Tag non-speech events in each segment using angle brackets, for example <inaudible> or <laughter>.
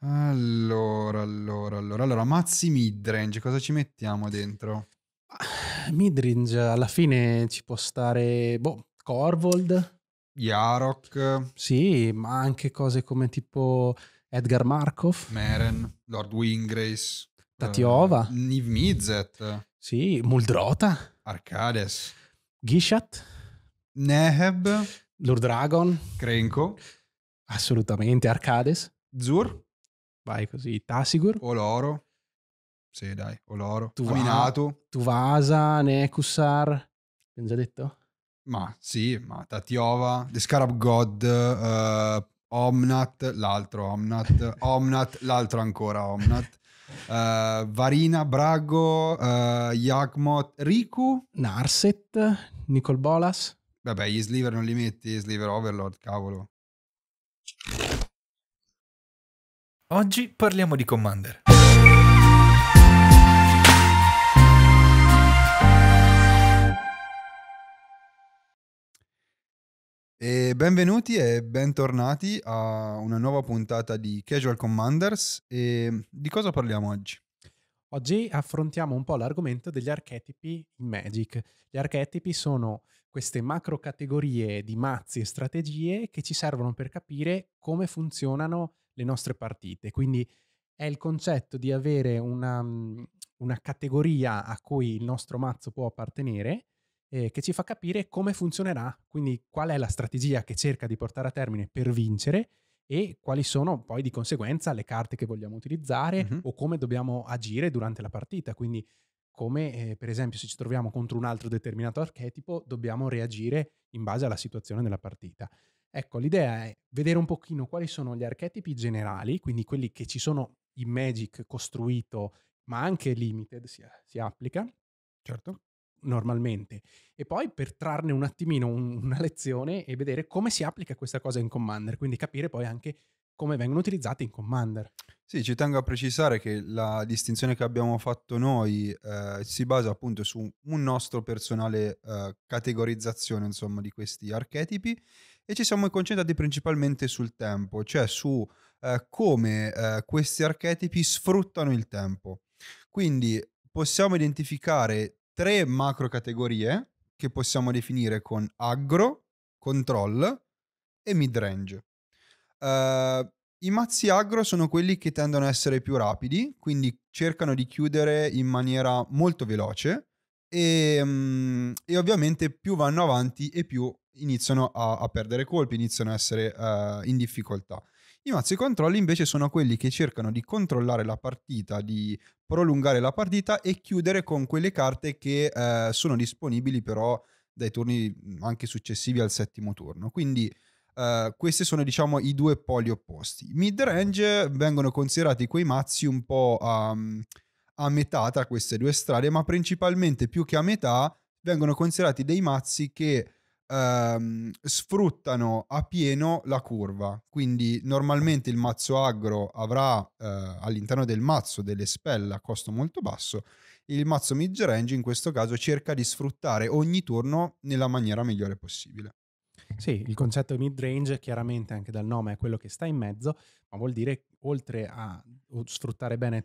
Allora, allora, allora, allora, mazzi midrange, cosa ci mettiamo dentro? Ah, midrange alla fine ci può stare, boh, Corvold. Yarok. Sì, ma anche cose come tipo Edgar Markov. Meren, Lord Wingrace. Tatiova. Uh, Niv Mizet. Sì, Muldrota. Arcades. Gishat. Neheb. Lord Dragon. Krenko. Assolutamente, Arcades. Zur vai così, Tassigur. Oloro. Sì, dai, Oloro. Tuva, Aminato. Tuvasa, Nekusar. L'hai già detto? Ma sì, ma Tatiova, The Scarab God, uh, eh, Omnat, l'altro Omnat, <laughs> Omnat, l'altro ancora Omnat. Uh, eh, Varina, Brago, uh, eh, Yakmot, Riku, Narset, Nicol Bolas. Vabbè, gli sliver non li metti, gli sliver overlord, cavolo. Oggi parliamo di Commander. E benvenuti e bentornati a una nuova puntata di Casual Commanders. E di cosa parliamo oggi? Oggi affrontiamo un po' l'argomento degli archetipi in Magic. Gli archetipi sono queste macro categorie di mazzi e strategie che ci servono per capire come funzionano le nostre partite. Quindi è il concetto di avere una, mhmm, una categoria a cui il nostro mazzo può appartenere eh, che ci fa capire come funzionerà, quindi qual è la strategia che cerca di portare a termine per vincere e quali sono poi di conseguenza le carte che vogliamo utilizzare uh-huh. o come dobbiamo agire durante la partita. Quindi come eh, per esempio se ci troviamo contro un altro determinato archetipo dobbiamo reagire in base alla situazione della partita. Ecco, l'idea è vedere un pochino quali sono gli archetipi generali, quindi quelli che ci sono in Magic costruito, ma anche Limited si, si applica. Certo. Normalmente. E poi per trarne un attimino un, una lezione e vedere come si applica questa cosa in Commander, quindi capire poi anche come vengono utilizzati in Commander. Sì, ci tengo a precisare che la distinzione che abbiamo fatto noi eh, si basa appunto su un nostro personale eh, categorizzazione insomma, di questi archetipi e ci siamo concentrati principalmente sul tempo, cioè su eh, come eh, questi archetipi sfruttano il tempo. Quindi possiamo identificare tre macro categorie che possiamo definire con aggro, control e midrange. Uh, i mazzi aggro sono quelli che tendono a essere più rapidi, quindi cercano di chiudere in maniera molto veloce e, um, e ovviamente più vanno avanti e più iniziano a, a perdere colpi, iniziano a essere uh, in difficoltà. I mazzi controlli invece sono quelli che cercano di controllare la partita, di prolungare la partita e chiudere con quelle carte che eh, sono disponibili però dai turni mm, anche successivi al settimo turno. Quindi eh, questi sono diciamo i due poli opposti. Mid range vengono considerati quei mazzi un po' a, ehm, a metà tra queste due strade, ma principalmente più che a metà vengono considerati dei mazzi che ehm, sfruttano a pieno la curva. Quindi normalmente il mazzo agro avrà eh, all'interno del mazzo delle spell a costo molto basso. Il mazzo mid-range in questo caso cerca di sfruttare ogni turno nella maniera migliore possibile. Sì, il concetto mid-range chiaramente anche dal nome è quello che sta in mezzo, ma vuol dire oltre a sfruttare bene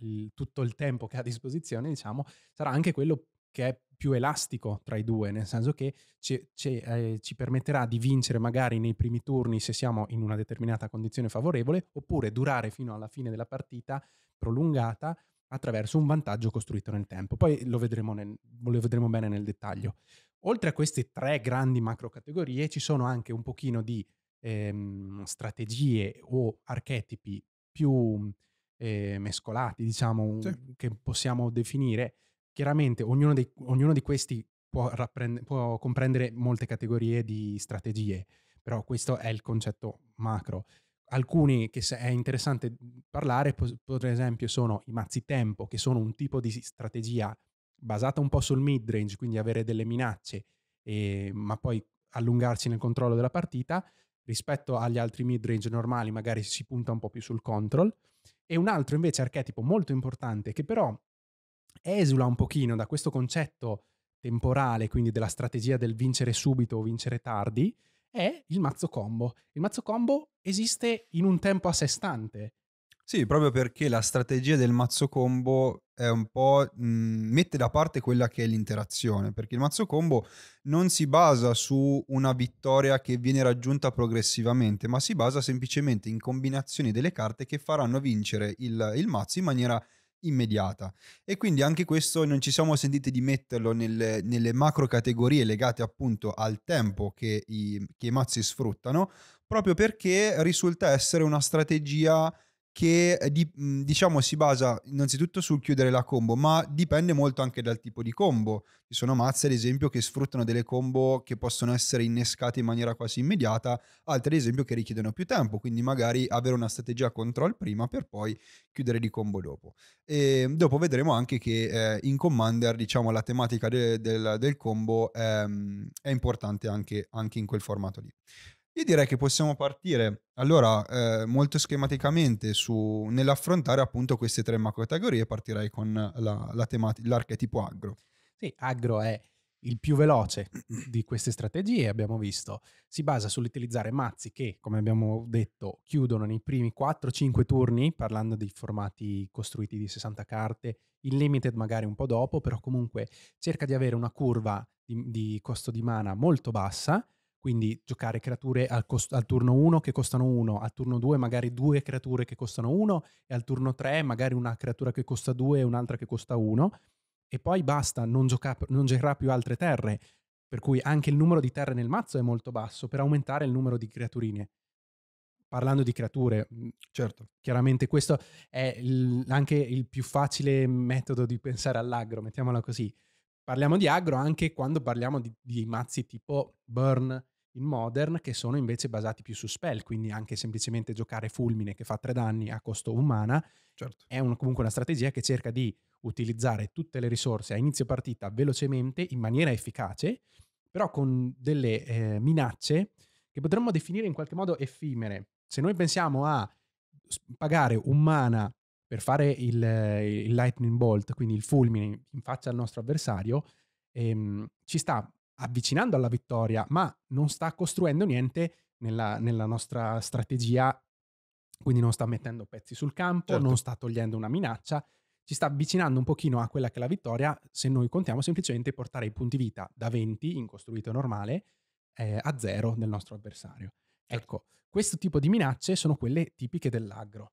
il, tutto il tempo che ha a disposizione, diciamo, sarà anche quello che è più elastico tra i due, nel senso che ci, ci, eh, ci, permetterà di vincere magari nei primi turni se siamo in una determinata condizione favorevole, oppure durare fino alla fine della partita prolungata attraverso un vantaggio costruito nel tempo. Poi lo vedremo, nel, lo vedremo bene nel dettaglio. Oltre a queste tre grandi macro categorie ci sono anche un pochino di ehm, strategie o archetipi più eh, mescolati, diciamo, sì. che possiamo definire Chiaramente ognuno, dei, ognuno di questi può, può, comprendere molte categorie di strategie, però questo è il concetto macro. Alcuni che è interessante parlare, per esempio, sono i mazzi tempo, che sono un tipo di strategia basata un po' sul midrange, quindi avere delle minacce, e, ehm, ma poi allungarsi nel controllo della partita, rispetto agli altri midrange normali magari si punta un po' più sul control. E un altro invece archetipo molto importante che però esula un pochino da questo concetto temporale, quindi della strategia del vincere subito o vincere tardi, è il mazzo combo. Il mazzo combo esiste in un tempo a sé stante. Sì, proprio perché la strategia del mazzo combo è un po' mh, mette da parte quella che è l'interazione, perché il mazzo combo non si basa su una vittoria che viene raggiunta progressivamente, ma si basa semplicemente in combinazioni delle carte che faranno vincere il, il mazzo in maniera immediata. E quindi anche questo non ci siamo sentiti di metterlo nelle, nelle macro categorie legate appunto al tempo che i, che i mazzi sfruttano, proprio perché risulta essere una strategia che eh, di, diciamo si basa innanzitutto sul chiudere la combo, ma dipende molto anche dal tipo di combo. Ci sono mazze, ad esempio, che sfruttano delle combo che possono essere innescate in maniera quasi immediata, altre, ad esempio, che richiedono più tempo, quindi magari avere una strategia control prima per poi chiudere di combo dopo. E dopo vedremo anche che eh, in Commander, diciamo, la tematica de- del-, del, combo ehm, è importante anche, anche in quel formato lì. Io direi che possiamo partire allora eh, molto schematicamente su, nell'affrontare appunto queste tre macrocategorie, partirei con la, la temati- l'archetipo agro. Sì, agro è il più veloce di queste strategie, abbiamo visto, si basa sull'utilizzare mazzi che, come abbiamo detto, chiudono nei primi 4-5 turni, parlando dei formati costruiti di 60 carte, il limited magari un po' dopo, però comunque cerca di avere una curva di, di costo di mana molto bassa quindi giocare creature al, cost- al turno 1 che costano 1, al turno 2 magari due creature che costano 1 e al turno 3 magari una creatura che costa 2 e un'altra che costa 1 e poi basta, non, gioca- non giocherà più altre terre, per cui anche il numero di terre nel mazzo è molto basso per aumentare il numero di creaturine. Parlando di creature, mm, certo. chiaramente questo è il, anche il più facile metodo di pensare all'agro, mettiamola così parliamo di agro anche quando parliamo di, di mazzi tipo Burn, in Modern che sono invece basati più su spell, quindi anche semplicemente giocare fulmine che fa tre danni a costo umana, certo. è un, comunque una strategia che cerca di utilizzare tutte le risorse a inizio partita velocemente, in maniera efficace, però con delle eh, minacce che potremmo definire in qualche modo effimere. Se noi pensiamo a pagare un mana per fare il, il lightning bolt, quindi il fulmine in faccia al nostro avversario, ehm, ci sta avvicinando alla vittoria, ma non sta costruendo niente nella, nella nostra strategia, quindi non sta mettendo pezzi sul campo, certo. non sta togliendo una minaccia, ci sta avvicinando un pochino a quella che è la vittoria se noi contiamo semplicemente portare i punti vita da 20 in costruito normale eh, a 0 del nostro avversario. Certo. Ecco, questo tipo di minacce sono quelle tipiche dell'agro.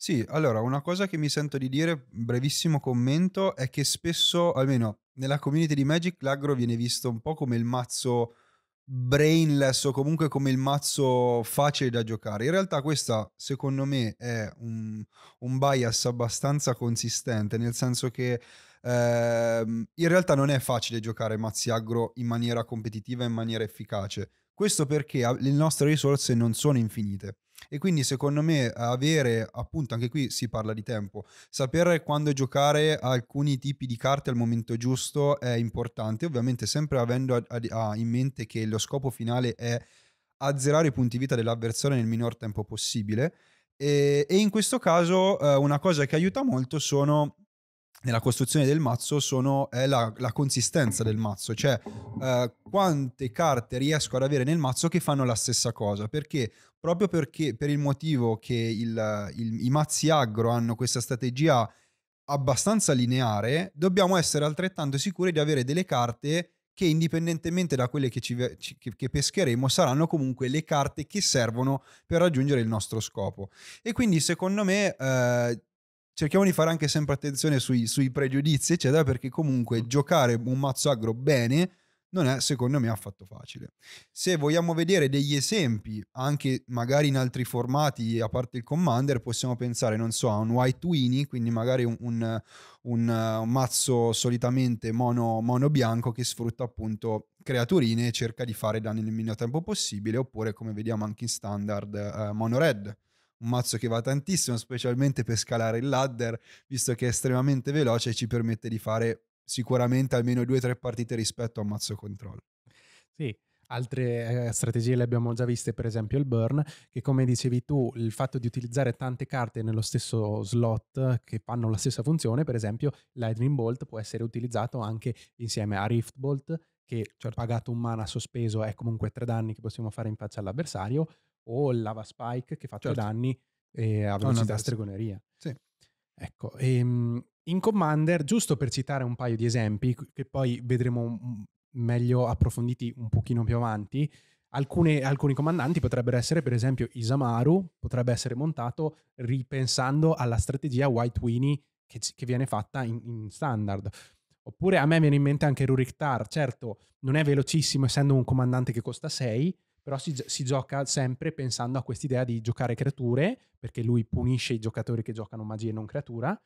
Sì, allora una cosa che mi sento di dire, brevissimo commento, è che spesso, almeno nella community di Magic, l'aggro viene visto un po' come il mazzo brainless o comunque come il mazzo facile da giocare. In realtà questa secondo me è un, un bias abbastanza consistente, nel senso che eh, in realtà non è facile giocare mazzi aggro in maniera competitiva, in maniera efficace. Questo perché le nostre risorse non sono infinite. E quindi secondo me avere, appunto anche qui si parla di tempo, sapere quando giocare alcuni tipi di carte al momento giusto è importante, ovviamente sempre avendo a, a, a in mente che lo scopo finale è azzerare i punti vita dell'avversario nel minor tempo possibile. E, e in questo caso eh, una cosa che aiuta molto sono nella costruzione del mazzo sono, è la, la consistenza del mazzo, cioè eh, quante carte riesco ad avere nel mazzo che fanno la stessa cosa, perché proprio perché per il motivo che il, il, i mazzi agro hanno questa strategia abbastanza lineare, dobbiamo essere altrettanto sicuri di avere delle carte che indipendentemente da quelle che, ci, che, che, pescheremo saranno comunque le carte che servono per raggiungere il nostro scopo. E quindi secondo me eh, cerchiamo di fare anche sempre attenzione sui, sui pregiudizi, eccetera, perché comunque mm. giocare un mazzo agro bene non è secondo me affatto facile. Se vogliamo vedere degli esempi, anche magari in altri formati, a parte il Commander, possiamo pensare, non so, a un White Winnie, quindi magari un, un, uh, un, mazzo solitamente mono, mono, bianco che sfrutta appunto creaturine e cerca di fare danni nel minor tempo possibile, oppure come vediamo anche in standard, eh, mono red un mazzo che va tantissimo, specialmente per scalare il ladder, visto che è estremamente veloce e ci permette di fare sicuramente almeno due o tre partite rispetto a un mazzo controllo. Sì, Altre eh, strategie le abbiamo già viste, per esempio il burn, che come dicevi tu, il fatto di utilizzare tante carte nello stesso slot che fanno la stessa funzione, per esempio Lightning Bolt può essere utilizzato anche insieme a Rift Bolt, che certo. pagato un mana sospeso è comunque tre danni che possiamo fare in faccia all'avversario, o il lava spike che faccia certo. danni e eh, a velocità stregoneria. Sì. Ecco, e, ehm, in Commander, giusto per citare un paio di esempi, che poi vedremo meglio approfonditi un pochino più avanti, alcune, alcuni comandanti potrebbero essere per esempio Isamaru, potrebbe essere montato ripensando alla strategia White Winnie che, che viene fatta in, in standard. Oppure a me viene in mente anche Rurik Tar, certo non è velocissimo essendo un comandante che costa 6, però si, si, gioca sempre pensando a quest'idea di giocare creature, perché lui punisce i giocatori che giocano magia e non creatura,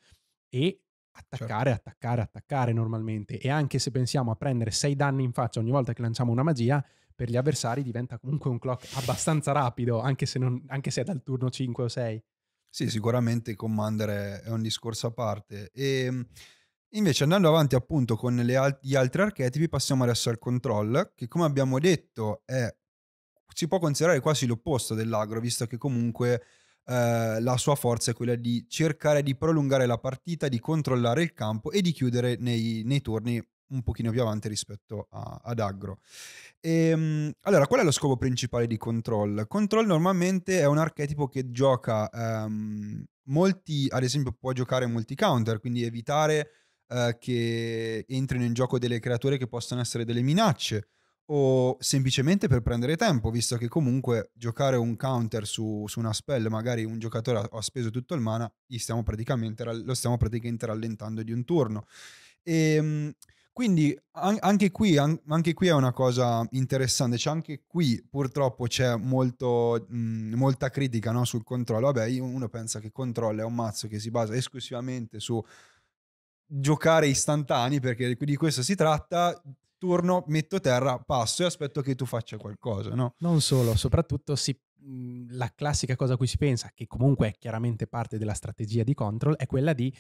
e attaccare, certo. attaccare, attaccare normalmente. E anche se pensiamo a prendere 6 danni in faccia ogni volta che lanciamo una magia, per gli avversari diventa comunque un clock abbastanza rapido, anche se, non, anche se è dal turno 5 o 6. Sì, sicuramente Commander è un discorso a parte. E ehm, invece andando avanti appunto con al- gli altri archetipi passiamo adesso al control, che come abbiamo detto è si può considerare quasi l'opposto dell'agro, visto che comunque eh, la sua forza è quella di cercare di prolungare la partita, di controllare il campo e di chiudere nei, nei turni un pochino più avanti rispetto a, ad Agro. E, ehm, allora, qual è lo scopo principale di Control? Control normalmente è un archetipo che gioca ehm, molti, ad esempio può giocare molti counter, quindi evitare eh, che entrino in gioco delle creature che possono essere delle minacce, o semplicemente per prendere tempo, visto che comunque giocare un counter su, su una spell, magari un giocatore ha, ha speso tutto il mana, stiamo lo stiamo praticamente rallentando di un turno. E, ehm, quindi anche qui, anche qui, è una cosa interessante, cioè anche qui purtroppo c'è molto, mh, mhmm, molta critica no, sul controllo. Vabbè, uno pensa che controllo è un mazzo che si basa esclusivamente su giocare istantanei, perché di questo si tratta, turno, metto terra, passo e aspetto che tu faccia qualcosa, no? Non solo, soprattutto si, mhmm, la classica cosa a cui si pensa, che comunque è chiaramente parte della strategia di control, è quella di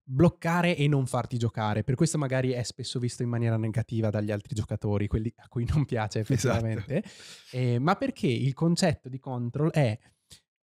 bloccare e non farti giocare. Per questo magari è spesso visto in maniera negativa dagli altri giocatori, quelli a cui non piace <laughs> esatto. effettivamente, esatto. eh, ma perché il concetto di control è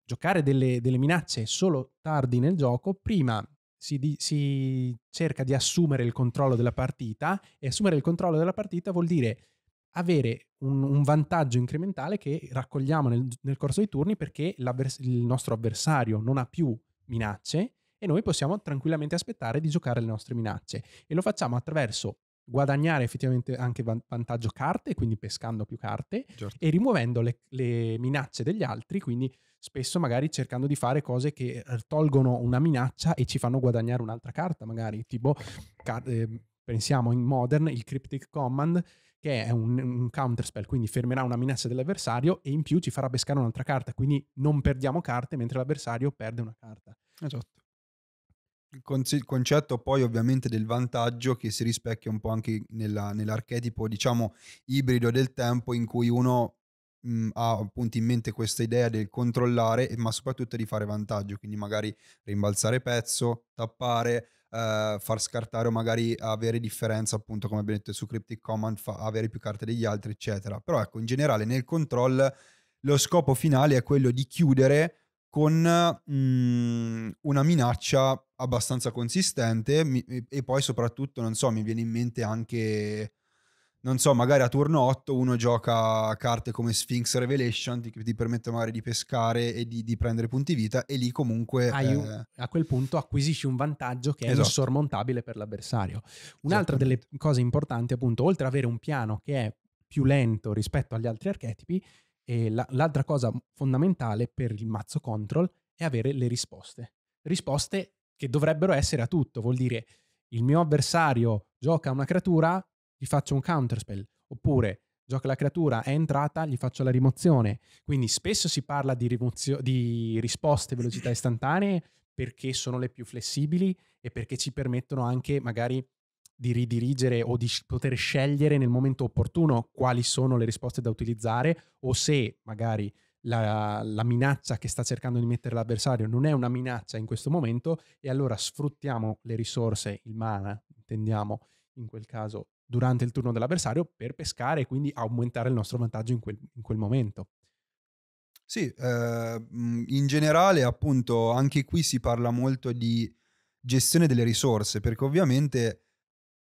giocare delle, delle minacce solo tardi nel gioco, prima si, si cerca di assumere il controllo della partita e assumere il controllo della partita vuol dire avere un, un, vantaggio incrementale che raccogliamo nel, nel corso dei turni perché il nostro avversario non ha più minacce e noi possiamo tranquillamente aspettare di giocare le nostre minacce e lo facciamo attraverso guadagnare effettivamente anche vantaggio carte, quindi pescando più carte certo. e rimuovendo le, le, minacce degli altri, quindi spesso magari cercando di fare cose che eh, tolgono una minaccia e ci fanno guadagnare un'altra carta, magari tipo car- eh, pensiamo in Modern il Cryptic Command che è un, un spell, quindi fermerà una minaccia dell'avversario e in più ci farà pescare un'altra carta, quindi non perdiamo carte mentre l'avversario perde una carta. Esatto. Il concetto poi ovviamente del vantaggio che si rispecchia un po' anche nella, nell'archetipo, diciamo, ibrido del tempo in cui uno mh, ha appunto in mente questa idea del controllare, ma soprattutto di fare vantaggio, quindi magari rimbalzare pezzo, tappare, Uh, far scartare o magari avere differenza appunto come abbiamo detto su Cryptic Command fa, avere più carte degli altri eccetera però ecco in generale nel control lo scopo finale è quello di chiudere con mh, mhmm, una minaccia abbastanza consistente mi, e poi soprattutto, non so, mi viene in mente anche, non so, magari a turno 8 uno gioca carte come Sphinx Revelation che ti permette magari di pescare e di, di prendere punti vita e lì comunque... Ah, eh... A quel punto acquisisci un vantaggio che è esatto. insormontabile per l'avversario. Un'altra delle cose importanti appunto, oltre ad avere un piano che è più lento rispetto agli altri archetipi, e la, l'altra cosa fondamentale per il mazzo control è avere le risposte. Risposte che dovrebbero essere a tutto, vuol dire il mio avversario gioca una creatura, gli faccio un counterspell, oppure gioca la creatura, è entrata, gli faccio la rimozione. Quindi spesso si parla di, rimozio- di risposte velocità istantanee perché sono le più flessibili e perché ci permettono anche magari di ridirigere o di poter scegliere nel momento opportuno quali sono le risposte da utilizzare o se magari la, la, minaccia che sta cercando di mettere l'avversario non è una minaccia in questo momento e allora sfruttiamo le risorse, il mana, intendiamo in quel caso, durante il turno dell'avversario per pescare e quindi aumentare il nostro vantaggio in quel, in quel momento. Sì, eh, mm, in generale appunto anche qui si parla molto di gestione delle risorse perché ovviamente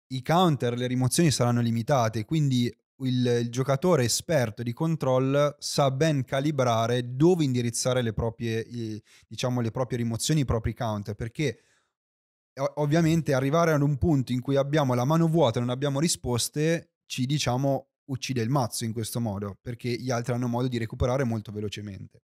i counter, le rimozioni saranno limitate, quindi il, il, giocatore esperto di control sa ben calibrare dove indirizzare le proprie, eh, diciamo, le proprie rimozioni, i propri counter, perché ovviamente arrivare ad un punto in cui abbiamo la mano vuota e non abbiamo risposte ci diciamo uccide il mazzo in questo modo, perché gli altri hanno modo di recuperare molto velocemente.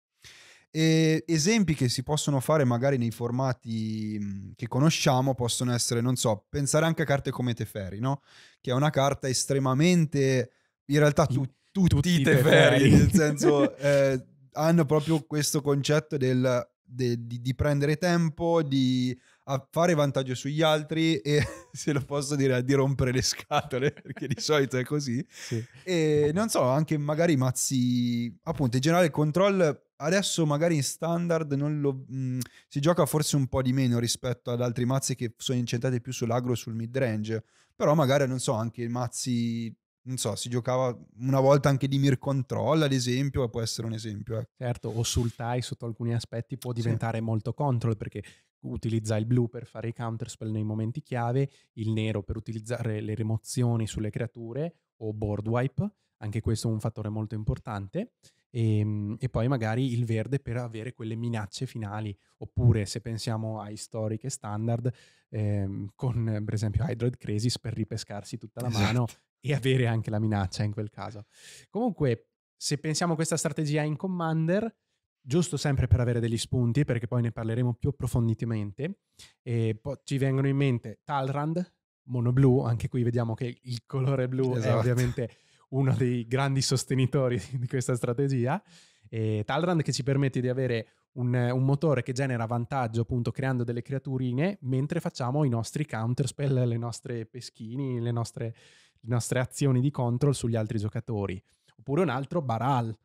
E esempi che si possono fare magari nei formati mhmm, che conosciamo possono essere, non so, pensare anche a carte come Teferi, no? Che è una carta estremamente, in realtà tu, tu, tutti, i Teferi, teferi. nel senso <laughs> eh, hanno proprio questo concetto del, de, di, di prendere tempo, di a fare vantaggio sugli altri e <laughs> se lo posso dire a dirompere le scatole <laughs> perché di solito è così sì. e non so anche magari mazzi appunto in generale il control adesso magari in standard lo, mh, mm, si gioca forse un po' di meno rispetto ad altri mazzi che sono incentrati più sull'agro e sul mid range però magari non so anche mazzi non so, si giocava una volta anche di Mir Control, ad esempio, può essere un esempio. Eh. Certo, o sul tie sotto alcuni aspetti può diventare sì. molto control perché utilizza il blu per fare i counterspell nei momenti chiave, il nero per utilizzare le rimozioni sulle creature o board wipe, anche questo è un fattore molto importante. E, ehm, e, poi magari il verde per avere quelle minacce finali oppure se pensiamo ai storiche standard ehm, con per esempio Hydroid Crisis per ripescarsi tutta la esatto. mano e avere anche la minaccia in quel caso. Comunque, se pensiamo a questa strategia in Commander, giusto sempre per avere degli spunti, perché poi ne parleremo più approfonditamente, ci vengono in mente Talrand, mono blu, anche qui vediamo che il colore blu esatto. è ovviamente uno dei grandi sostenitori <laughs> di questa strategia, e Talrand che ci permette di avere un, un, motore che genera vantaggio appunto creando delle creaturine mentre facciamo i nostri counterspell, le nostre peschini, le nostre le nostre azioni di control sugli altri giocatori. Oppure un altro Baral.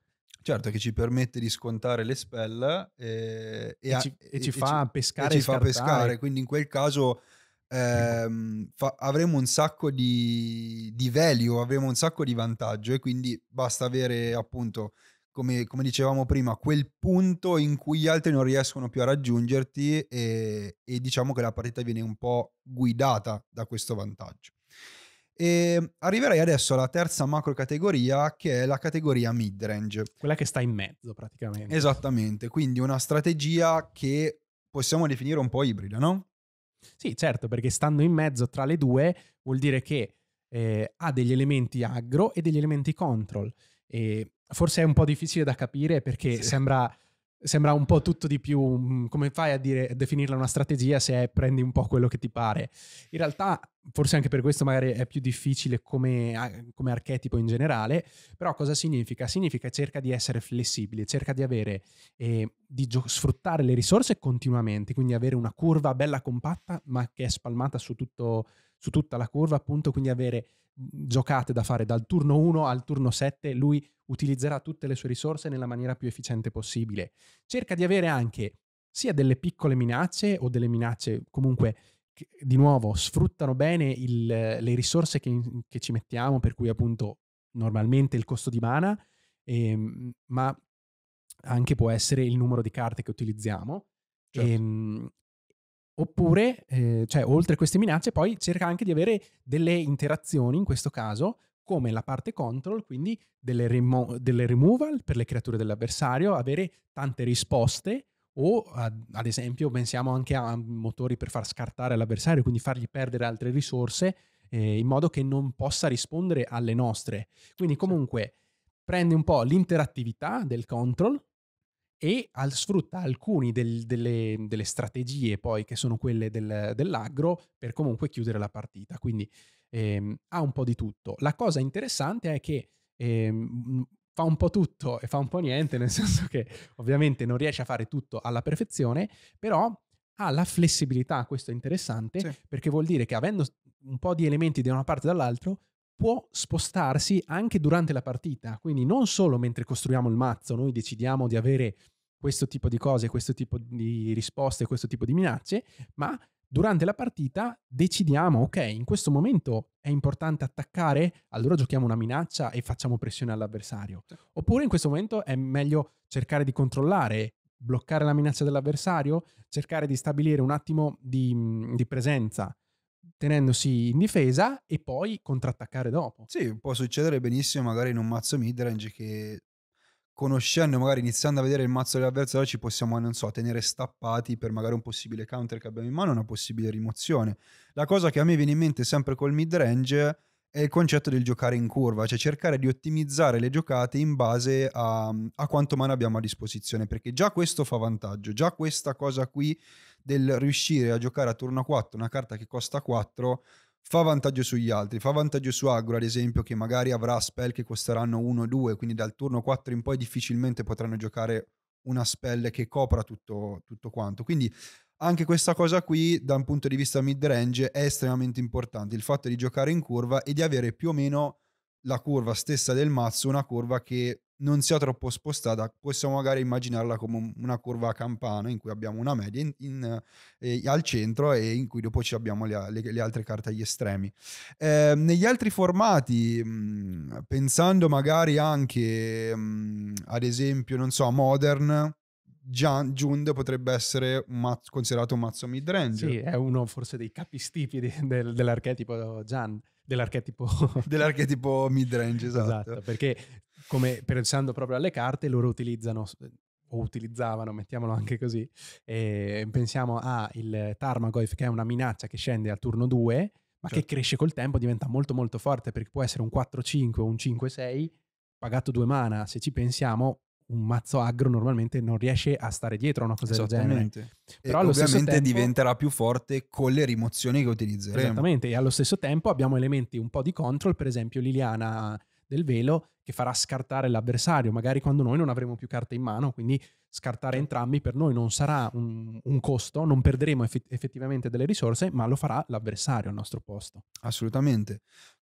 Certo, che ci permette di scontare le spell eh, e, e, e, ci, e ci, fa pescare. E ci fa pescare, quindi in quel caso ehm, fa, avremo un sacco di, di value, avremo un sacco di vantaggio e quindi basta avere appunto come, come, dicevamo prima, quel punto in cui gli altri non riescono più a raggiungerti e, e, diciamo che la partita viene un po' guidata da questo vantaggio. E ehm, arriverei adesso alla terza macro categoria che è la categoria mid-range. Quella che sta in mezzo praticamente. Esattamente, quindi una strategia che possiamo definire un po' ibrida, no? Sì, certo, perché stando in mezzo tra le due vuol dire che eh, ha degli elementi aggro e degli elementi control. E forse è un po' difficile da capire perché sì. sembra sembra un po' tutto di più, mm, come fai a, dire, a definirla una strategia se è, prendi un po' quello che ti pare? In realtà, forse anche per questo magari è più difficile come, come archetipo in generale, però cosa significa? Significa cerca di essere flessibile, cerca di avere, eh, di gio- sfruttare le risorse continuamente, quindi avere una curva bella compatta ma che è spalmata su tutto su tutta la curva, appunto, quindi avere giocate da fare dal turno 1 al turno 7, lui utilizzerà tutte le sue risorse nella maniera più efficiente possibile. Cerca di avere anche sia delle piccole minacce o delle minacce comunque che, di nuovo sfruttano bene il, le risorse che, che, ci mettiamo, per cui appunto normalmente il costo di mana, ehm, ma anche può essere il numero di carte che utilizziamo. Certo. E, ehm, Oppure, eh, cioè, oltre a queste minacce, poi cerca anche di avere delle interazioni, in questo caso, come la parte control, quindi delle, remo- delle removal per le creature dell'avversario, avere tante risposte o ad esempio pensiamo anche a motori per far scartare l'avversario, quindi fargli perdere altre risorse eh, in modo che non possa rispondere alle nostre. Quindi comunque prende un po' l'interattività del control, e al, sfrutta alcune del, delle, delle, strategie poi che sono quelle del, dell'agro per comunque chiudere la partita. Quindi ehm, ha un po' di tutto. La cosa interessante è che ehm, fa un po' tutto e fa un po' niente, nel <laughs> senso che ovviamente non riesce a fare tutto alla perfezione, però ha la flessibilità, questo è interessante, sì. perché vuol dire che avendo un po' di elementi da una parte e dall'altro, può spostarsi anche durante la partita. Quindi non solo mentre costruiamo il mazzo, noi decidiamo di avere questo tipo di cose, questo tipo di risposte, questo tipo di minacce, ma durante la partita decidiamo, ok, in questo momento è importante attaccare, allora giochiamo una minaccia e facciamo pressione all'avversario. Oppure in questo momento è meglio cercare di controllare, bloccare la minaccia dell'avversario, cercare di stabilire un attimo di, di presenza tenendosi in difesa e poi contrattaccare dopo. Sì, può succedere benissimo magari in un mazzo midrange che conoscendo, magari iniziando a vedere il mazzo dell'avversario, ci possiamo, non so, tenere stappati per magari un possibile counter che abbiamo in mano, una possibile rimozione. La cosa che a me viene in mente sempre col mid range è il concetto del giocare in curva, cioè cercare di ottimizzare le giocate in base a, a quanto mana abbiamo a disposizione, perché già questo fa vantaggio, già questa cosa qui del riuscire a giocare a turno 4 una carta che costa 4 fa vantaggio sugli altri, fa vantaggio su Agro ad esempio che magari avrà spell che costeranno 1-2, quindi dal turno 4 in poi difficilmente potranno giocare una spell che copra tutto, tutto quanto. Quindi anche questa cosa qui da un punto di vista mid range è estremamente importante, il fatto di giocare in curva e di avere più o meno la curva stessa del mazzo una curva che non sia troppo spostata, possiamo magari immaginarla come una curva a campana in cui abbiamo una media in, in, eh, al centro e in cui dopo ci abbiamo le, le, le altre carte agli estremi. Eh, negli altri formati, mh, mm, pensando magari anche mh, mm, ad esempio, non so, a Modern, Jund potrebbe essere un mazzo, considerato un mazzo midrange. Sì, è uno forse dei capistipi di, del, dell'archetipo Jan dell'archetipo... <laughs> dell'archetipo mid esatto. esatto. Perché come pensando proprio alle carte, loro utilizzano o utilizzavano, mettiamolo anche così, eh, pensiamo al Tarmogoyf che è una minaccia che scende al turno 2, ma certo. che cresce col tempo, diventa molto molto forte perché può essere un 4-5 o un 5-6 pagato due mana, se ci pensiamo un mazzo aggro normalmente non riesce a stare dietro a una cosa del genere. Però e ovviamente tempo, diventerà più forte con le rimozioni che utilizzeremo. Esattamente, e allo stesso tempo abbiamo elementi un po' di control, per esempio Liliana del velo che farà scartare l'avversario, magari quando noi non avremo più carte in mano, quindi scartare certo. entrambi per noi non sarà un, un costo, non perderemo effettivamente delle risorse, ma lo farà l'avversario al nostro posto. Assolutamente.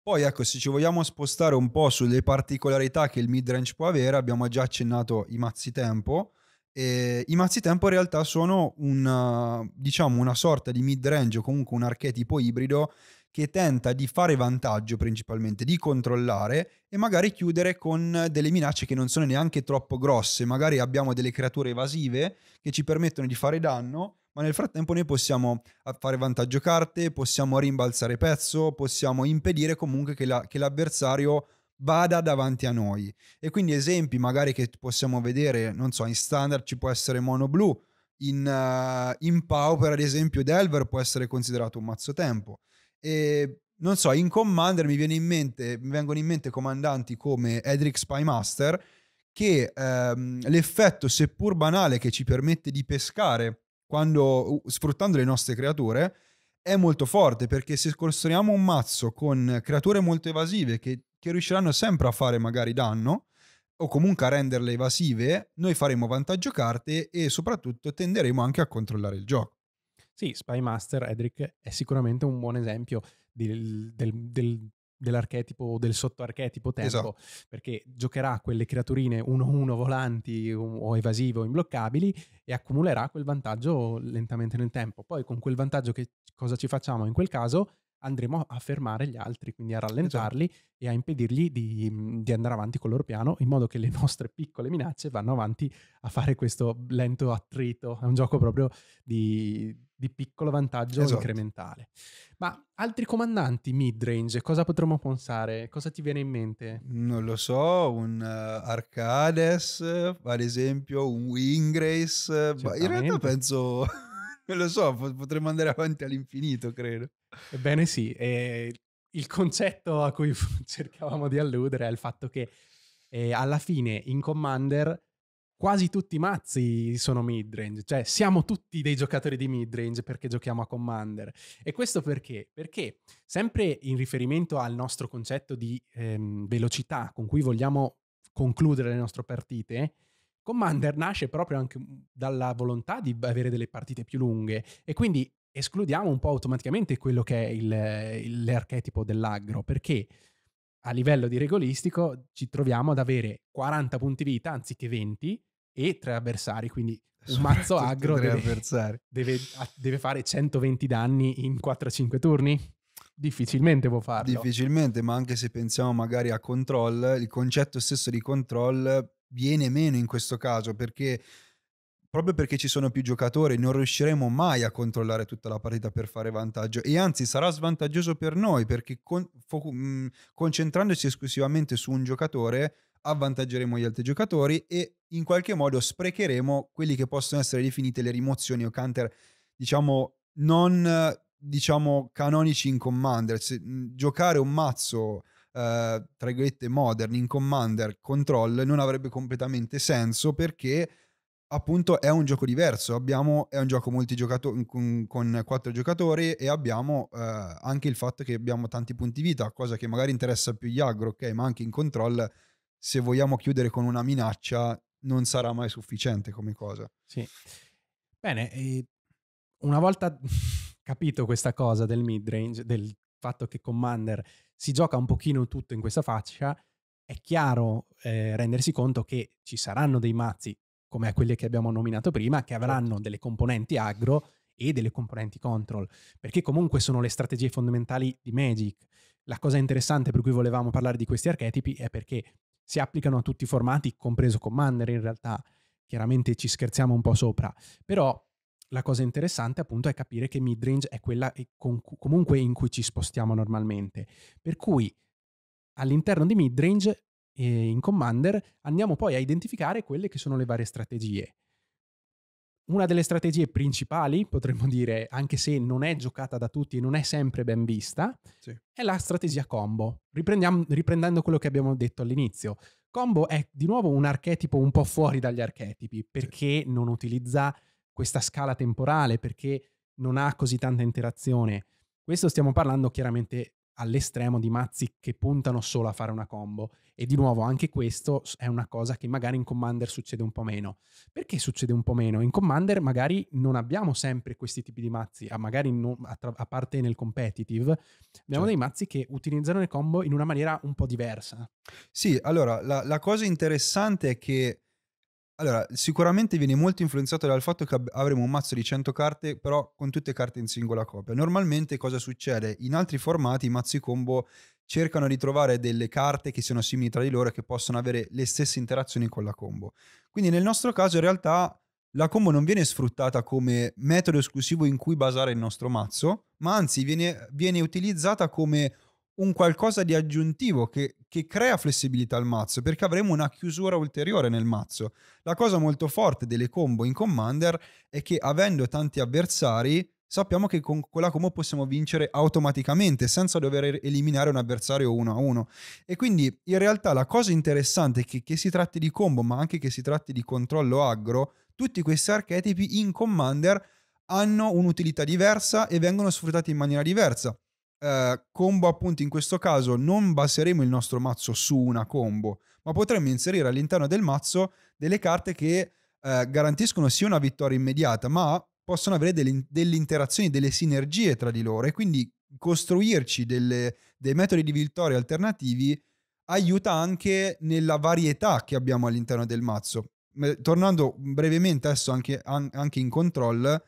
Poi ecco, se ci vogliamo spostare un po' sulle particolarità che il midrange può avere, abbiamo già accennato i mazzi tempo. E I mazzi tempo in realtà sono una, eh, diciamo, una sorta di midrange o comunque un archetipo ibrido che tenta di fare vantaggio principalmente, di controllare e magari chiudere con delle minacce che non sono neanche troppo grosse. Magari abbiamo delle creature evasive che ci permettono di fare danno ma nel frattempo noi possiamo eh, fare vantaggio carte, possiamo rimbalzare pezzo, possiamo impedire comunque che, la, che l'avversario vada davanti a noi. E quindi esempi magari che possiamo vedere, non so, in standard ci può essere mono blu, in, uh, in pauper ad esempio Delver può essere considerato un mazzo tempo. E non so, in Commander mi, viene in mente, mi vengono in mente comandanti come Edric Spymaster che ehm, l'effetto, seppur banale, che ci permette di pescare quando, sfruttando le nostre creature, è molto forte perché se costruiamo un mazzo con creature molto evasive che, che riusciranno sempre a fare magari danno, o comunque a renderle evasive, noi faremo vantaggio carte e soprattutto tenderemo anche a controllare il gioco. Sì, Spy Master Edric, è sicuramente un buon esempio del, del, del dell'archetipo o del sottoarchetipo tempo, esatto. perché giocherà quelle creaturine 1-1 volanti um, o evasive o imbloccabili e accumulerà quel vantaggio lentamente nel tempo. Poi con quel vantaggio che cosa ci facciamo in quel caso? Andremo a fermare gli altri, quindi a rallentarli esatto. e a impedirgli di, mm, di, andare avanti con il loro piano, in modo che le nostre piccole minacce vanno avanti a fare questo lento attrito. È un gioco proprio di, di piccolo vantaggio esatto. incrementale. Ma altri comandanti mid-range, cosa potremmo pensare? Cosa ti viene in mente? Non lo so, un uh, Arcades, ad esempio, un Wingrace, ma eh, boh, in realtà penso... <laughs> non lo so, potremmo andare avanti all'infinito, credo. Ebbene sì, e il concetto a cui <laughs> cercavamo di alludere è il fatto che eh, alla fine in Commander quasi tutti i mazzi sono midrange, cioè siamo tutti dei giocatori di midrange perché giochiamo a Commander. E questo perché? Perché sempre in riferimento al nostro concetto di ehm, velocità con cui vogliamo concludere le nostre partite, Commander nasce proprio anche dalla volontà di avere delle partite più lunghe e quindi escludiamo un po' automaticamente quello che è il, l'archetipo dell'aggro, perché a livello di regolistico ci troviamo ad avere 40 punti vita anziché 20 e tre avversari, quindi un mazzo agro deve, <laughs> deve, deve, fare 120 danni in 4-5 turni? Difficilmente può farlo. Difficilmente, ma anche se pensiamo magari a control, il concetto stesso di control viene meno in questo caso perché proprio perché ci sono più giocatori, non riusciremo mai a controllare tutta la partita per fare vantaggio e anzi sarà svantaggioso per noi perché con, fo- mh, mm, concentrandoci esclusivamente su un giocatore avvantaggeremo gli altri giocatori e in qualche modo sprecheremo quelli che possono essere definite le rimozioni o counter, diciamo, non diciamo canonici in Commander. Se, mh, mm, giocare un mazzo eh, tra virgolette modern in Commander Control non avrebbe completamente senso perché appunto è un gioco diverso, abbiamo, è un gioco multigiocato- con, con quattro giocatori e abbiamo eh, anche il fatto che abbiamo tanti punti vita, cosa che magari interessa più gli agro, ok, ma anche in control se vogliamo chiudere con una minaccia non sarà mai sufficiente come cosa. Sì. Bene, una volta <laughs> capito questa cosa del midrange, del fatto che Commander si gioca un pochino tutto in questa faccia, è chiaro eh, rendersi conto che ci saranno dei mazzi come a quelle che abbiamo nominato prima, che avranno certo. delle componenti agro e delle componenti control, perché comunque sono le strategie fondamentali di Magic. La cosa interessante per cui volevamo parlare di questi archetipi è perché si applicano a tutti i formati, compreso Commander in realtà. Chiaramente ci scherziamo un po' sopra, però la cosa interessante appunto è capire che midrange è quella con, comunque in cui ci spostiamo normalmente. Per cui all'interno di midrange eh, in Commander, andiamo poi a identificare quelle che sono le varie strategie. Una delle strategie principali, potremmo dire, anche se non è giocata da tutti e non è sempre ben vista, sì. è la strategia combo. riprendendo quello che abbiamo detto all'inizio, combo è di nuovo un archetipo un po' fuori dagli archetipi, perché sì. non utilizza questa scala temporale, perché non ha così tanta interazione. Questo stiamo parlando chiaramente all'estremo di mazzi che puntano solo a fare una combo. E di nuovo, anche questo è una cosa che magari in Commander succede un po' meno. Perché succede un po' meno? In Commander magari non abbiamo sempre questi tipi di mazzi, magari non, a, tra, a, parte nel competitive, abbiamo certo. dei mazzi che utilizzano le combo in una maniera un po' diversa. Sì, allora, la, la cosa interessante è che allora, sicuramente viene molto influenzato dal fatto che avremo un mazzo di 100 carte, però con tutte carte in singola copia. Normalmente cosa succede? In altri formati i mazzi combo cercano di trovare delle carte che siano simili tra di loro e che possono avere le stesse interazioni con la combo. Quindi nel nostro caso in realtà la combo non viene sfruttata come metodo esclusivo in cui basare il nostro mazzo, ma anzi viene, viene utilizzata come un qualcosa di aggiuntivo che, che, crea flessibilità al mazzo, perché avremo una chiusura ulteriore nel mazzo. La cosa molto forte delle combo in Commander è che avendo tanti avversari, sappiamo che con quella combo possiamo vincere automaticamente, senza dover er-, eliminare un avversario uno a uno. E quindi in realtà la cosa interessante è che, che si tratti di combo, ma anche che si tratti di controllo aggro, tutti questi archetipi in Commander hanno un'utilità diversa e vengono sfruttati in maniera diversa eh, combo appunto in questo caso non baseremo il nostro mazzo su una combo, ma potremmo inserire all'interno del mazzo delle carte che eh, garantiscono sia una vittoria immediata, ma possono avere delle, delle interazioni, delle sinergie tra di loro e quindi costruirci delle, dei metodi di vittoria alternativi aiuta anche nella varietà che abbiamo all'interno del mazzo. Tornando brevemente adesso anche, anche in control,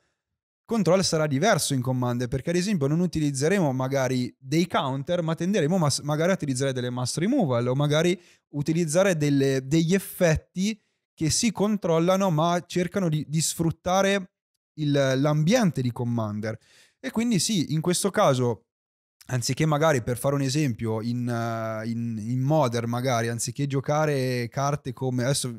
control sarà diverso in commander perché ad esempio non utilizzeremo magari dei counter ma tenderemo mas- magari a utilizzare delle mass removal o magari utilizzare delle, degli effetti che si controllano ma cercano di, di sfruttare il, l'ambiente di commander e quindi sì in questo caso anziché magari per fare un esempio in, uh, in, in modern magari anziché giocare carte come adesso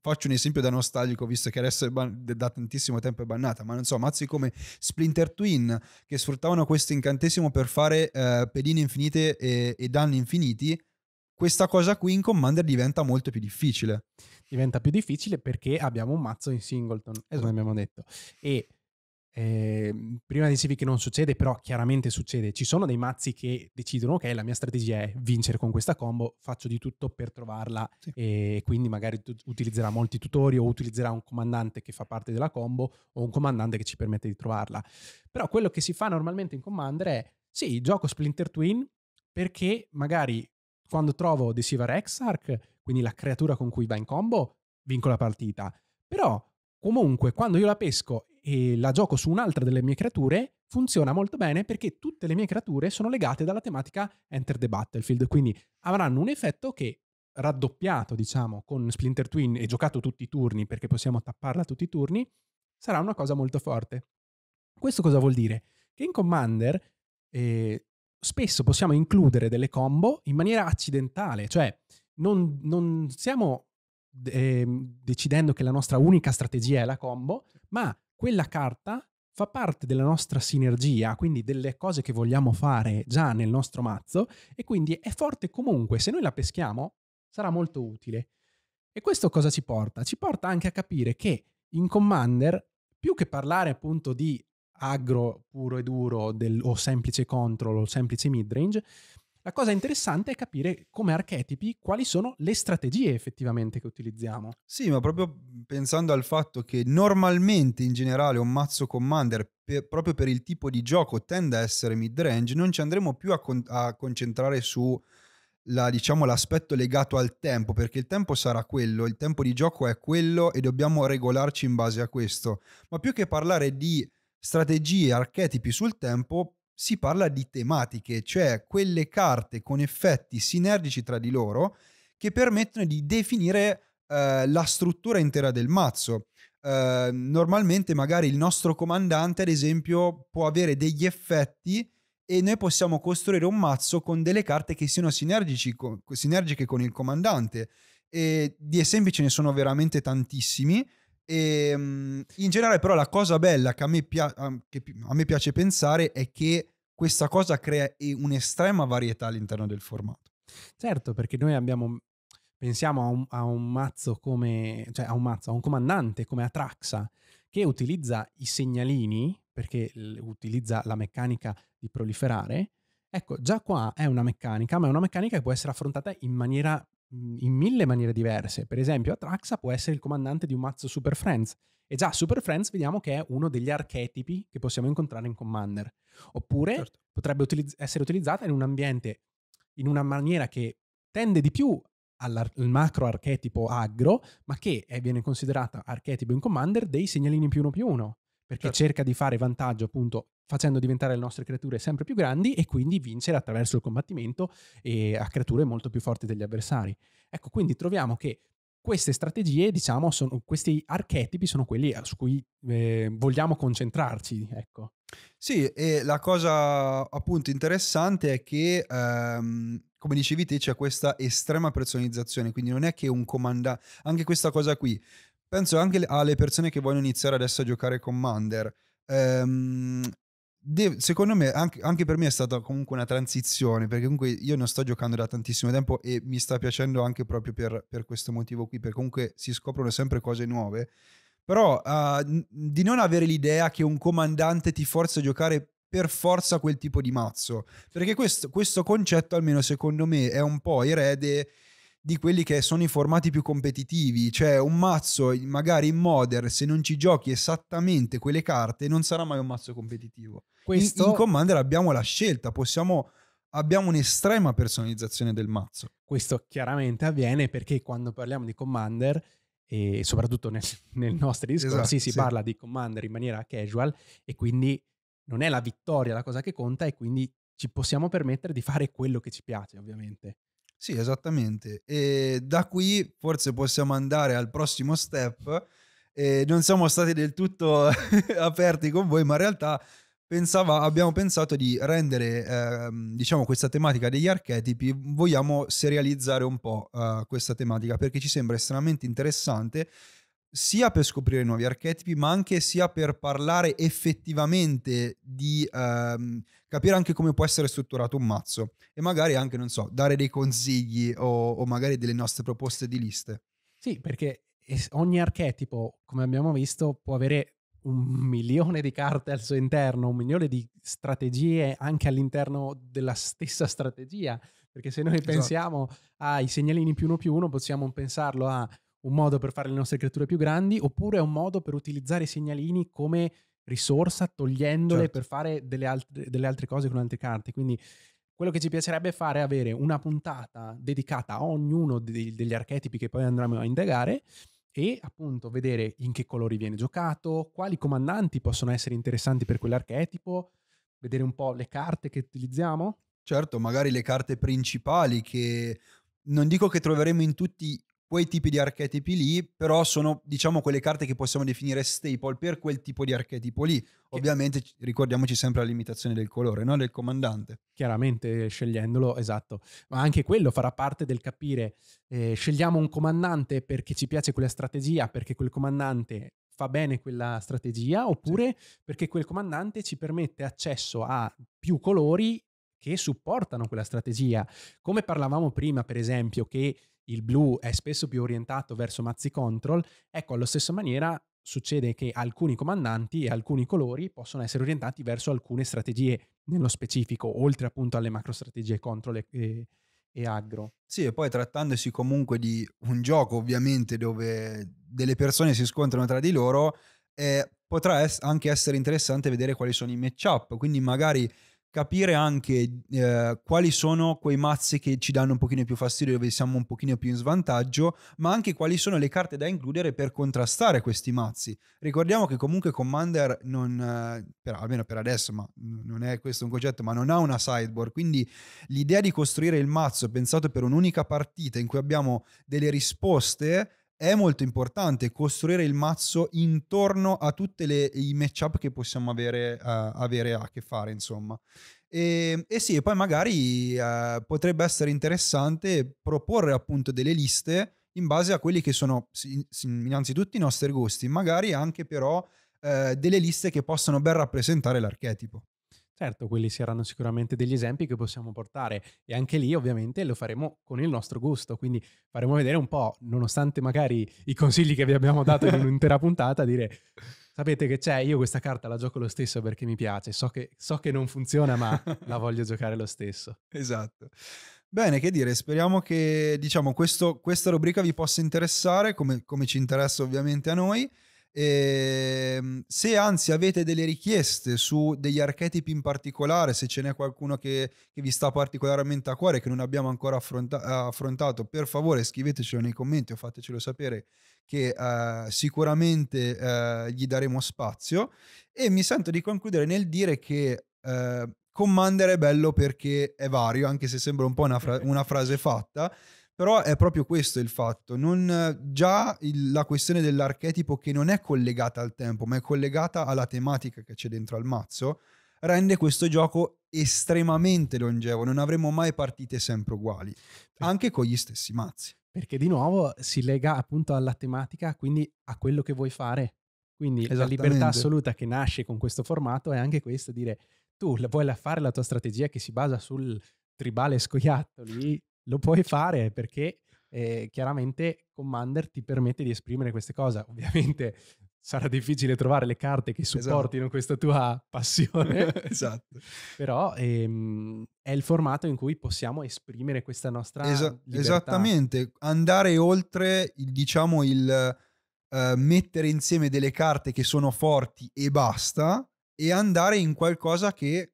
faccio un esempio da nostalgico, visto che adesso è ban- da tantissimo tempo è bannata, ma non so, mazzi come Splinter Twin, che sfruttavano questo incantesimo per fare eh, pedine infinite e, e danni infiniti, questa cosa qui in Commander diventa molto più difficile. Diventa più difficile perché abbiamo un mazzo in singleton, esatto. come abbiamo detto. E eh, prima dicevi che non succede, però chiaramente succede. Ci sono dei mazzi che decidono, ok, la mia strategia è vincere con questa combo, faccio di tutto per trovarla sì. e quindi magari utilizzerà molti tutori o utilizzerà un comandante che fa parte della combo o un comandante che ci permette di trovarla. Però quello che si fa normalmente in Commander è, sì, gioco Splinter Twin perché magari quando trovo Deceiver Exarch, quindi la creatura con cui va in combo, vinco la partita. Però Comunque, quando io la pesco e la gioco su un'altra delle mie creature, funziona molto bene perché tutte le mie creature sono legate dalla tematica Enter the Battlefield, quindi avranno un effetto che raddoppiato, diciamo, con Splinter Twin e giocato tutti i turni, perché possiamo tapparla tutti i turni, sarà una cosa molto forte. Questo cosa vuol dire? Che in Commander eh, spesso possiamo includere delle combo in maniera accidentale, cioè non, non siamo eh, decidendo che la nostra unica strategia è la combo, ma quella carta fa parte della nostra sinergia, quindi delle cose che vogliamo fare già nel nostro mazzo e quindi è forte comunque, se noi la peschiamo sarà molto utile. E questo cosa ci porta? Ci porta anche a capire che in Commander, più che parlare appunto di aggro puro e duro del, o semplice control o semplice midrange, la cosa interessante è capire come archetipi quali sono le strategie effettivamente che utilizziamo. Sì, ma proprio pensando al fatto che normalmente in generale un mazzo commander per, proprio per il tipo di gioco tende a essere mid range, non ci andremo più a, con, a concentrare su la, diciamo, l'aspetto legato al tempo, perché il tempo sarà quello, il tempo di gioco è quello e dobbiamo regolarci in base a questo. Ma più che parlare di strategie, archetipi sul tempo, si parla di tematiche, cioè quelle carte con effetti sinergici tra di loro che permettono di definire eh, la struttura intera del mazzo. Eh, normalmente magari il nostro comandante, ad esempio, può avere degli effetti e noi possiamo costruire un mazzo con delle carte che siano co- sinergiche con il comandante. E di esempi ce ne sono veramente tantissimi e, ehm, in generale però la cosa bella che a me, pia- che a me piace pensare è che questa cosa crea un'estrema varietà all'interno del formato. Certo, perché noi abbiamo pensiamo a un, a un, mazzo come, cioè a un mazzo, a un comandante come Atraxa, che utilizza i segnalini, perché l- utilizza la meccanica di proliferare, ecco, già qua è una meccanica, ma è una meccanica che può essere affrontata in maniera Mhmm, in mille maniere diverse. Per esempio, Atraxa può essere il comandante di un mazzo Super Friends. E già Super Friends vediamo che è uno degli archetipi che possiamo incontrare in Commander. Oppure certo. potrebbe utilizz- essere utilizzata in un ambiente, in una maniera che tende di più al macro archetipo aggro, ma che è, viene considerata archetipo in Commander dei segnalini più uno più uno perché certo. cerca di fare vantaggio appunto facendo diventare le nostre creature sempre più grandi e quindi vincere attraverso il combattimento a creature molto più forti degli avversari. Ecco, quindi troviamo che queste strategie, diciamo, sono, questi archetipi sono quelli su cui eh, vogliamo concentrarci, ecco. Sì, e la cosa appunto interessante è che, ehm, come dicevi te, c'è questa estrema personalizzazione, quindi non è che un comandante, anche questa cosa qui, penso anche alle persone che vogliono iniziare adesso a giocare Commander. Ehm, de- secondo me, anche, anche, per me è stata comunque una transizione, perché comunque io non sto giocando da tantissimo tempo e mi sta piacendo anche proprio per, per questo motivo qui, perché comunque si scoprono sempre cose nuove. Però uh, di non avere l'idea che un comandante ti forza a giocare per forza quel tipo di mazzo. Perché questo, questo concetto, almeno secondo me, è un po' erede di quelli che sono i formati più competitivi, cioè un mazzo magari in modern se non ci giochi esattamente quelle carte non sarà mai un mazzo competitivo. Questo... In, in Commander abbiamo la scelta, possiamo, abbiamo un'estrema personalizzazione del mazzo. Questo chiaramente avviene perché quando parliamo di Commander e soprattutto nel, <laughs> nel nostro discorso esatto, sì, si sì. parla di Commander in maniera casual e quindi non è la vittoria la cosa che conta e quindi ci possiamo permettere di fare quello che ci piace ovviamente. Sì, esattamente. E da qui forse possiamo andare al prossimo step. E non siamo stati del tutto <laughs> aperti con voi, ma in realtà pensava, abbiamo pensato di rendere eh, diciamo, questa tematica degli archetipi, vogliamo serializzare un po' eh, questa tematica perché ci sembra estremamente interessante sia per scoprire nuovi archetipi, ma anche sia per parlare effettivamente di ehm, capire anche come può essere strutturato un mazzo e magari anche, non so, dare dei consigli o, o magari delle nostre proposte di liste. Sì, perché ogni archetipo, come abbiamo visto, può avere un milione di carte al suo interno, un milione di strategie anche all'interno della stessa strategia. Perché se noi esatto. pensiamo ai segnalini più uno più uno, possiamo pensarlo a un modo per fare le nostre creature più grandi, oppure è un modo per utilizzare i segnalini come risorsa, togliendole certo. per fare delle, alt- delle altre cose con altre carte. Quindi quello che ci piacerebbe fare è avere una puntata dedicata a ognuno dei, degli archetipi che poi andremo a indagare e appunto vedere in che colori viene giocato, quali comandanti possono essere interessanti per quell'archetipo, vedere un po' le carte che utilizziamo. Certo, magari le carte principali che non dico che troveremo in tutti quei tipi di archetipi lì, però sono diciamo quelle carte che possiamo definire staple per quel tipo di archetipo lì. Ovviamente ricordiamoci sempre la limitazione del colore, no? del comandante. Chiaramente eh, scegliendolo, esatto. Ma anche quello farà parte del capire, eh, scegliamo un comandante perché ci piace quella strategia, perché quel comandante fa bene quella strategia, oppure sì. perché quel comandante ci permette accesso a più colori che supportano quella strategia. Come parlavamo prima, per esempio, che il blu è spesso più orientato verso mazzi control, ecco, alla stessa maniera succede che alcuni comandanti e alcuni colori possono essere orientati verso alcune strategie nello specifico, oltre appunto alle macro strategie control e, e agro. Sì, e poi trattandosi comunque di un gioco ovviamente dove delle persone si scontrano tra di loro, eh, potrà es- anche essere interessante vedere quali sono i match-up, quindi magari capire anche eh, quali sono quei mazzi che ci danno un pochino più fastidio, dove siamo un pochino più in svantaggio, ma anche quali sono le carte da includere per contrastare questi mazzi. Ricordiamo che comunque Commander non, eh, per, almeno per adesso, ma non è questo un concetto, ma non ha una sideboard, quindi l'idea di costruire il mazzo pensato per un'unica partita in cui abbiamo delle risposte è molto importante costruire il mazzo intorno a tutti i matchup che possiamo avere, uh, avere, a che fare, insomma. E, e sì, e poi magari uh, potrebbe essere interessante proporre appunto delle liste in base a quelli che sono innanzitutto i nostri gusti, magari anche però uh, delle liste che possono ben rappresentare l'archetipo. Certo, quelli saranno sicuramente degli esempi che possiamo portare e anche lì ovviamente lo faremo con il nostro gusto, quindi faremo vedere un po', nonostante magari i consigli che vi abbiamo dato in un'intera <laughs> puntata, dire sapete che c'è, io questa carta la gioco lo stesso perché mi piace, so che, so che non funziona ma la <laughs> voglio giocare lo stesso. Esatto. Bene, che dire, speriamo che diciamo, questo, questa rubrica vi possa interessare come, come ci interessa ovviamente a noi. E ehm, se anzi avete delle richieste su degli archetipi in particolare, se ce n'è qualcuno che, che vi sta particolarmente a cuore, che non abbiamo ancora affronta- affrontato, per favore scrivetecelo nei commenti o fatecelo sapere che uh, sicuramente uh, gli daremo spazio. E mi sento di concludere nel dire che uh, Commander è bello perché è vario, anche se sembra un po' una, fra- una frase fatta, però è proprio questo il fatto, non, già il, la questione dell'archetipo che non è collegata al tempo, ma è collegata alla tematica che c'è dentro al mazzo, rende questo gioco estremamente longevo, non avremo mai partite sempre uguali, anche con gli stessi mazzi. Perché di nuovo si lega appunto alla tematica, quindi a quello che vuoi fare. Quindi la libertà assoluta che nasce con questo formato è anche questo, dire tu vuoi fare la tua strategia che si basa sul tribale scoiattoli, lo puoi fare perché eh, chiaramente Commander ti permette di esprimere queste cose. Ovviamente sarà difficile trovare le carte che esatto. supportino esatto. questa tua passione. Eh, <laughs> esatto. Però ehm, è il formato in cui possiamo esprimere questa nostra Esa- libertà. Esattamente, andare oltre il, diciamo il uh, mettere insieme delle carte che sono forti e basta e andare in qualcosa che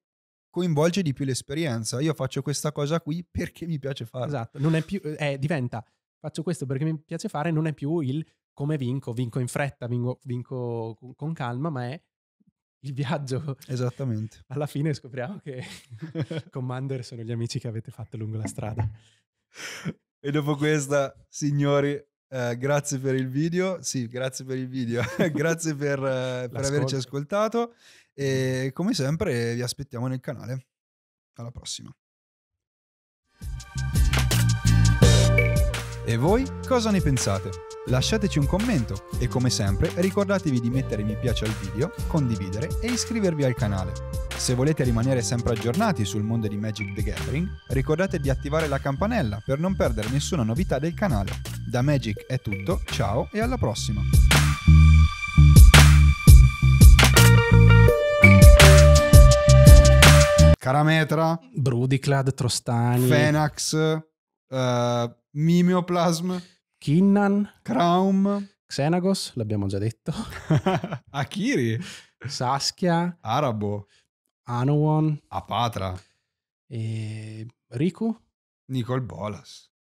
coinvolge di più l'esperienza. Io faccio questa cosa qui perché mi piace fare. Esatto, non è più, eh, eh diventa faccio questo perché mi piace fare, non è più il come vinco, vinco in fretta, vinco, vinco con calma, ma è il viaggio. Esattamente. Alla fine scopriamo che <laughs> Commander sono gli amici che avete fatto lungo la strada. E dopo questa, signori, eh, grazie per il video. Sì, grazie per il video. <laughs> grazie per, eh, per averci ascoltato. E come sempre vi aspettiamo nel canale. Alla prossima. E voi cosa ne pensate? Lasciateci un commento e come sempre ricordatevi di mettere mi piace al video, condividere e iscrivervi al canale. Se volete rimanere sempre aggiornati sul mondo di Magic the Gathering, ricordate di attivare la campanella per non perdere nessuna novità del canale. Da Magic è tutto, ciao e alla prossima! Carametra, Brudiclad, Trostani, Fenax, uh, Mimeoplasm, Kinnan, Kraum, Xenagos, l'abbiamo già detto, Akiri, <laughs> Saskia, Arabo, Anowon, Apatra, e Riku, Nicole Bolas.